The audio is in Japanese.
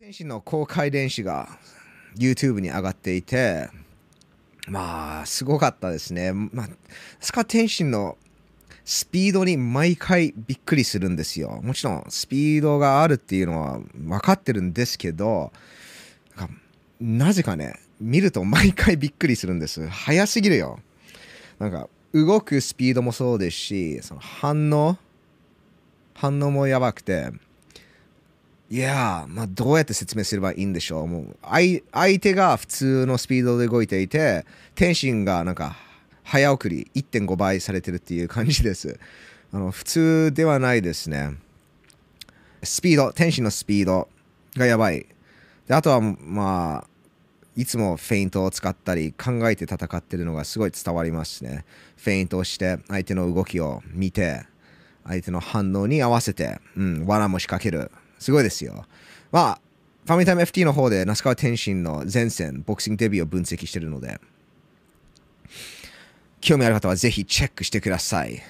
天手の公開電子が YouTube に上がっていて、まあ、すごかったですね。まあ、スカ天心のスピードに毎回びっくりするんですよ。もちろん、スピードがあるっていうのは分かってるんですけど、なぜかね、見ると毎回びっくりするんです。速すぎるよ。なんか、動くスピードもそうですし、その反応反応もやばくて、いやまあ、どうやって説明すればいいんでしょう。もう相相手が普通のスピードで動いていて、天心がなんか早送り1.5倍されてるっていう感じです。あの普通ではないですね。スピード、天心のスピードがやばい。であとはまあ、いつもフェイントを使ったり考えて戦ってるのがすごい伝わりますね。フェイントをして相手の動きを見て、相手の反応に合わせて、うん、罠も仕掛ける。すごいですよ。まあ、ファミリータイム FT の方で那須川天心の前線、ボクシングデビューを分析してるので、興味ある方はぜひチェックしてください。